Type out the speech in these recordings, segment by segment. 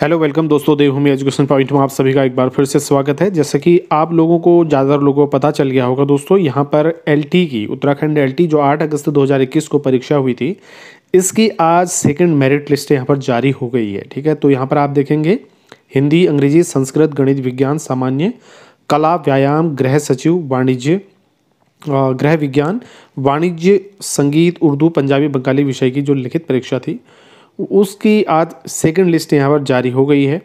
hello welcome दोस्तों देवभूमि education point में आप सभी का एक बार फिर से स्वागत है जैसे कि आप लोगों को ज़्यादातर लोगों को पता चल गया होगा दोस्तों यहाँ पर एलटी की उत्तराखंड एलटी जो 8 अगस्त 2021 को परीक्षा हुई थी इसकी आज सेकंड मेरिट लिस्ट यहाँ पर जारी हो गई है ठीक है तो यहाँ पर आप देखेंगे हिंदी अंग्रेजी संस्कृत गणित विज्ञान सामान्य कला व्यायाम गृह सचिव वाणिज्य गृह विज्ञान वाणिज्य संगीत उर्दू पंजाबी बंगाली विषय की जो लिखित परीक्षा थी उसकी आज सेकंड लिस्ट यहाँ पर जारी हो गई है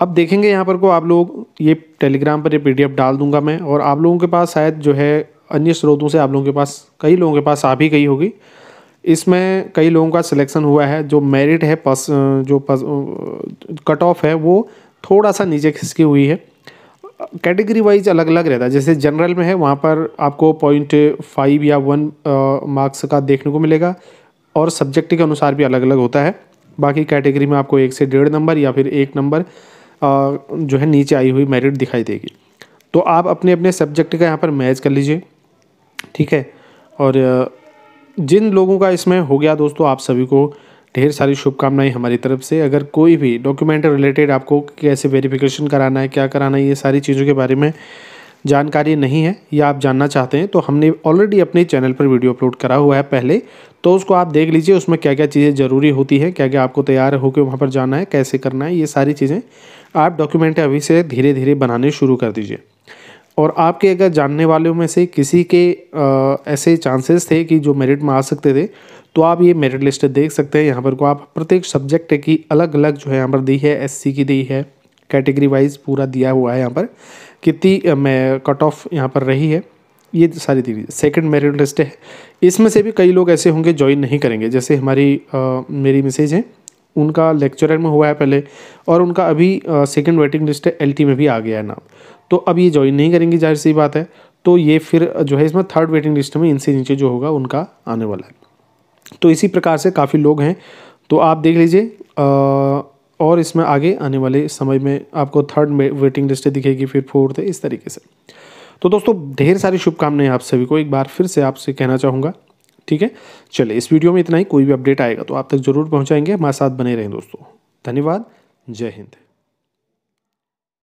अब देखेंगे यहाँ पर को आप लोग ये टेलीग्राम पर ये पीडीएफ डाल दूंगा मैं और आप लोगों के पास शायद जो है अन्य स्रोतों से आप लोगों के पास कई लोगों के पास आ भी गई होगी इसमें कई लोगों का सिलेक्शन हुआ है जो मेरिट है पस जो पस, कट ऑफ है वो थोड़ा सा नीचे खिसकी हुई है कैटेगरी वाइज अलग अलग रहता है जैसे जनरल में है वहाँ पर आपको पॉइंट फाइव या वन मार्क्स का देखने को मिलेगा और सब्जेक्ट के अनुसार भी अलग अलग होता है बाकी कैटेगरी में आपको एक से डेढ़ नंबर या फिर एक नंबर जो है नीचे आई हुई मेरिट दिखाई देगी तो आप अपने अपने सब्जेक्ट का यहाँ पर मैच कर लीजिए ठीक है और जिन लोगों का इसमें हो गया दोस्तों आप सभी को ढेर सारी शुभकामनाएं हमारी तरफ से अगर कोई भी डॉक्यूमेंट रिलेटेड आपको कैसे वेरिफिकेशन कराना है क्या कराना है ये सारी चीज़ों के बारे में जानकारी नहीं है या आप जानना चाहते हैं तो हमने ऑलरेडी अपने चैनल पर वीडियो अपलोड करा हुआ है पहले तो उसको आप देख लीजिए उसमें क्या क्या चीज़ें ज़रूरी होती हैं क्या क्या आपको तैयार होकर वहाँ पर जाना है कैसे करना है ये सारी चीज़ें आप डॉक्यूमेंट अभी से धीरे धीरे बनाने शुरू कर दीजिए और आपके अगर जानने वालों में से किसी के आ, ऐसे चांसेस थे कि जो मेरिट में आ सकते थे तो आप ये मेरिट लिस्ट देख सकते हैं यहाँ पर को आप प्रत्येक सब्जेक्ट की अलग अलग जो है यहाँ पर दी है एससी की दी है कैटेगरी वाइज पूरा दिया हुआ है यहाँ पर कितनी मैं कट ऑफ यहाँ पर रही है ये सारी है सेकंड मेरिट लिस्ट है इसमें से भी कई लोग ऐसे होंगे ज्वाइन नहीं करेंगे जैसे हमारी आ, मेरी मिसेज है उनका लेक्चरर में हुआ है पहले और उनका अभी सेकंड वेटिंग लिस्ट है एलटी में भी आ गया है नाम तो अब ये ज्वाइन नहीं करेंगे जाहिर सी बात है तो ये फिर जो है इसमें थर्ड वेटिंग लिस्ट में इनसे नीचे जो होगा उनका आने वाला है तो इसी प्रकार से काफ़ी लोग हैं तो आप देख लीजिए और इसमें आगे आने वाले समय में आपको थर्ड वेटिंग लिस्ट दिखेगी फिर फोर्थ इस तरीके से तो दोस्तों ढेर सारी शुभकामनाएं आप सभी को एक बार फिर से आपसे कहना चाहूँगा ठीक है चलिए इस वीडियो में इतना ही कोई भी अपडेट आएगा तो आप तक जरूर पहुँचाएंगे हमारे साथ बने रहें दोस्तों धन्यवाद जय हिंद